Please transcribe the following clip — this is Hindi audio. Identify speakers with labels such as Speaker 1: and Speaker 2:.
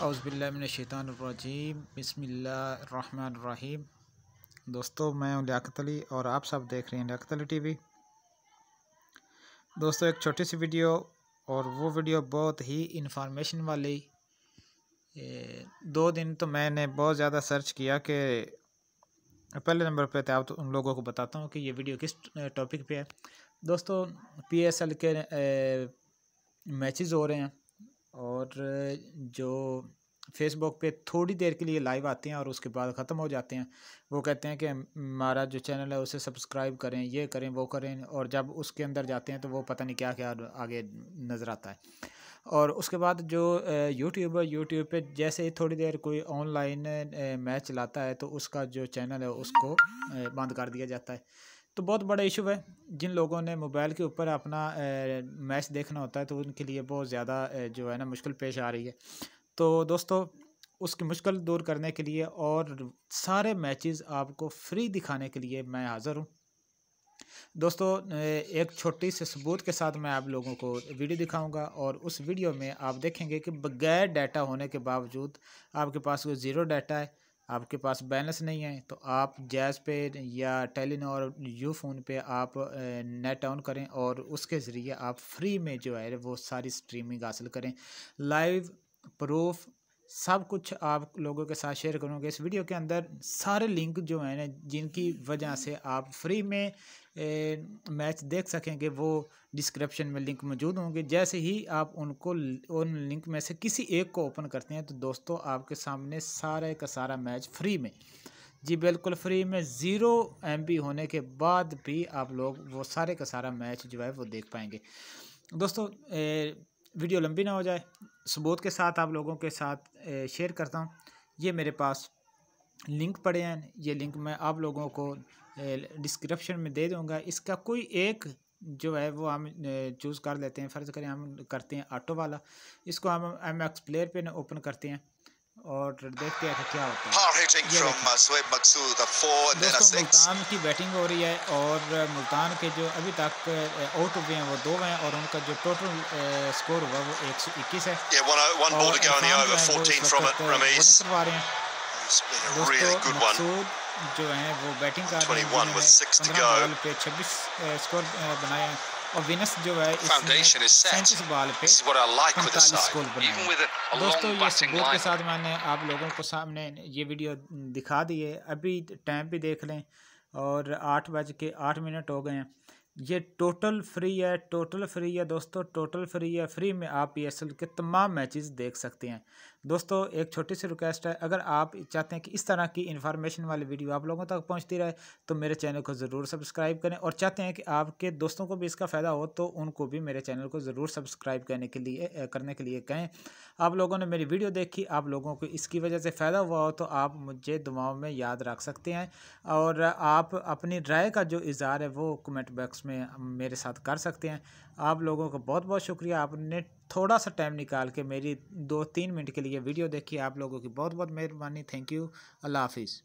Speaker 1: बसमिल्ल बसमीम दोस्तों मैं लियात अली और आप सब देख रहे हैं लियात अली टी वी दोस्तों एक छोटी सी वीडियो और वो वीडियो बहुत ही इन्फॉर्मेशन वाली दो दिन तो मैंने बहुत ज़्यादा सर्च किया कि पहले नंबर पे तो आप तो उन लोगों को बताता हूँ कि ये वीडियो किस टॉपिक पे है दोस्तों एल के मैच हो रहे हैं और जो फेसबुक पे थोड़ी देर के लिए लाइव आते हैं और उसके बाद ख़त्म हो जाते हैं वो कहते हैं कि हमारा जो चैनल है उसे सब्सक्राइब करें ये करें वो करें और जब उसके अंदर जाते हैं तो वो पता नहीं क्या क्या आगे नज़र आता है और उसके बाद जो यूट्यूब है यूट्यूब पे जैसे ही थोड़ी देर कोई ऑनलाइन मैच चलाता है तो उसका जो चैनल है उसको बंद कर दिया जाता है तो बहुत बड़ा इशू है जिन लोगों ने मोबाइल के ऊपर अपना मैच देखना होता है तो उनके लिए बहुत ज़्यादा जो है ना मुश्किल पेश आ रही है तो दोस्तों उसकी मुश्किल दूर करने के लिए और सारे मैचेस आपको फ्री दिखाने के लिए मैं हाज़र हूँ दोस्तों एक छोटी से सबूत के साथ मैं आप लोगों को वीडियो दिखाऊंगा और उस वीडियो में आप देखेंगे कि बगैर डाटा होने के बावजूद आपके पास कोई ज़ीरो डाटा है आपके पास बैलेंस नहीं है तो आप जैज़ पे या और यू फ़ोन पे आप नेट ऑन करें और उसके ज़रिए आप फ्री में जो है वो सारी स्ट्रीमिंग हासिल करें लाइव प्रूफ सब कुछ आप लोगों के साथ शेयर करूँगा इस वीडियो के अंदर सारे लिंक जो हैं ना जिनकी वजह से आप फ्री में ए, मैच देख सकेंगे वो डिस्क्रिप्शन में लिंक मौजूद होंगे जैसे ही आप उनको उन लिंक में से किसी एक को ओपन करते हैं तो दोस्तों आपके सामने सारे का सारा मैच फ्री में जी बिल्कुल फ्री में ज़ीरो एम होने के बाद भी आप लोग वो सारे का सारा मैच जो है वो देख पाएंगे दोस्तों ए, वीडियो लंबी ना हो जाए सबूत के साथ आप लोगों के साथ शेयर करता हूँ ये मेरे पास लिंक पड़े हैं ये लिंक मैं आप लोगों को डिस्क्रिप्शन में दे दूँगा इसका कोई एक जो है वो हम चूज़ कर लेते हैं फ़र्ज़ करें हम करते हैं ऑटो वाला इसको हम एम एक्स प्लेयर पर ओपन करते हैं और देखते हैं क्या होता है uh, मुल्तान की बैटिंग हो रही है और uh, मुल्तान के जो अभी तक आउट uh, हुए हैं वो दो हैं और उनका जो टोटल स्कोर हुआ वो एक सौ इक्कीस है जो है वो बैटिंग कर रहे हैं छब्बीस स्कोर बनाए हैं और विनस जो है सैंतीस बॉल पे पैंतालीस गोल बनाए दोस्तों ये सबूत के साथ मैंने आप लोगों को सामने ये वीडियो दिखा दिए अभी टाइम भी देख लें और आठ बज के आठ मिनट हो गए हैं ये टोटल फ्री है टोटल फ्री है दोस्तों टोटल फ्री है फ्री में आप पी के तमाम मैचेस देख सकते हैं दोस्तों एक छोटी सी रिक्वेस्ट है अगर आप चाहते हैं कि इस तरह की इन्फॉर्मेशन वाली वीडियो आप लोगों तक पहुंचती रहे तो मेरे चैनल को ज़रूर सब्सक्राइब करें और चाहते हैं कि आपके दोस्तों को भी इसका फ़ायदा हो तो उनको भी मेरे चैनल को ज़रूर सब्सक्राइब करने के लिए करने के लिए कहें आप लोगों ने मेरी वीडियो देखी आप लोगों को इसकी वजह से फ़ायदा हुआ हो तो आप मुझे दुआओं में याद रख सकते हैं और आप अपनी राय का जो इजहार है वो कमेंट बॉक्स में मेरे साथ कर सकते हैं आप लोगों का बहुत बहुत शुक्रिया आपने थोड़ा सा टाइम निकाल के मेरी दो तीन मिनट के लिए वीडियो देखिए आप लोगों की बहुत बहुत मेहरबानी थैंक यू अल्लाह हाफिज़